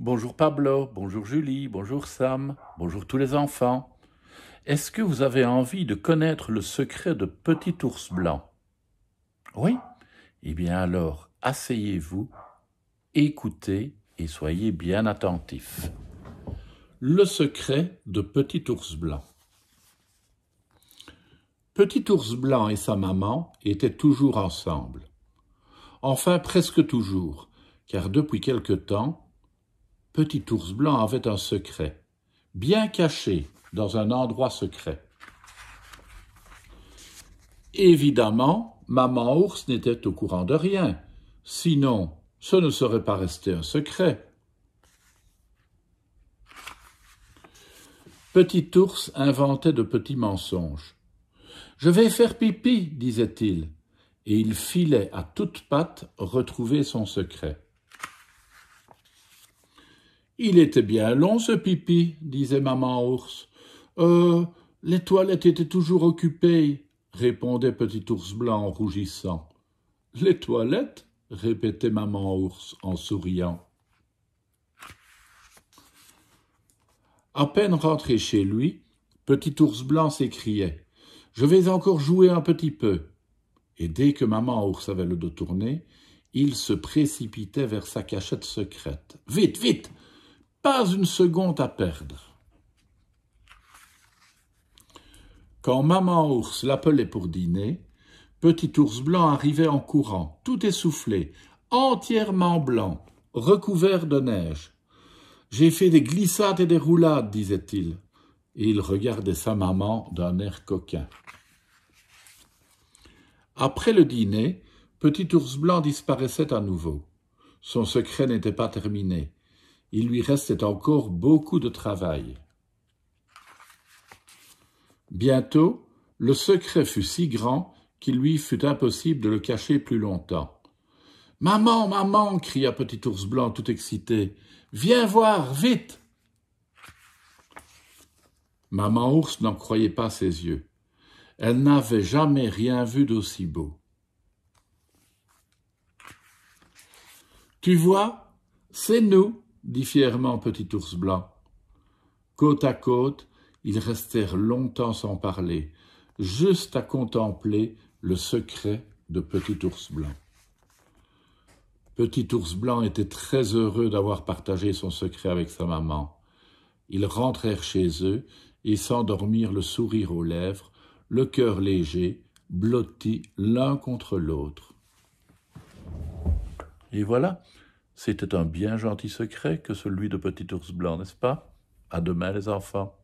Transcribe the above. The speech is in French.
Bonjour Pablo, bonjour Julie, bonjour Sam, bonjour tous les enfants. Est-ce que vous avez envie de connaître le secret de Petit Ours Blanc Oui Eh bien alors, asseyez-vous, écoutez et soyez bien attentifs. Le secret de Petit Ours Blanc. Petit Ours Blanc et sa maman étaient toujours ensemble. Enfin, presque toujours, car depuis quelque temps, Petit ours blanc avait un secret, bien caché dans un endroit secret. Évidemment, maman ours n'était au courant de rien, sinon ce ne serait pas resté un secret. Petit ours inventait de petits mensonges. Je vais faire pipi, disait-il, et il filait à toutes pattes retrouver son secret. Il était bien long, ce pipi, disait maman ours. Euh, les toilettes étaient toujours occupées, répondait petit ours blanc en rougissant. Les toilettes répétait maman ours en souriant. À peine rentré chez lui, petit ours blanc s'écriait Je vais encore jouer un petit peu. Et dès que maman ours avait le dos tourné, il se précipitait vers sa cachette secrète. Vite, vite pas une seconde à perdre. Quand maman ours l'appelait pour dîner, petit ours blanc arrivait en courant, tout essoufflé, entièrement blanc, recouvert de neige. J'ai fait des glissades et des roulades, disait-il, et il regardait sa maman d'un air coquin. Après le dîner, Petit ours blanc disparaissait à nouveau. Son secret n'était pas terminé il lui restait encore beaucoup de travail. Bientôt, le secret fut si grand qu'il lui fut impossible de le cacher plus longtemps. Maman, maman, cria Petit Ours Blanc tout excité, viens voir, vite. Maman Ours n'en croyait pas ses yeux. Elle n'avait jamais rien vu d'aussi beau. Tu vois, c'est nous, dit fièrement Petit ours blanc. Côte à côte, ils restèrent longtemps sans parler, juste à contempler le secret de Petit ours blanc. Petit ours blanc était très heureux d'avoir partagé son secret avec sa maman. Ils rentrèrent chez eux et s'endormirent le sourire aux lèvres, le cœur léger, blottis l'un contre l'autre. Et voilà, c'était un bien gentil secret que celui de Petit Ours Blanc, n'est-ce pas À demain les enfants.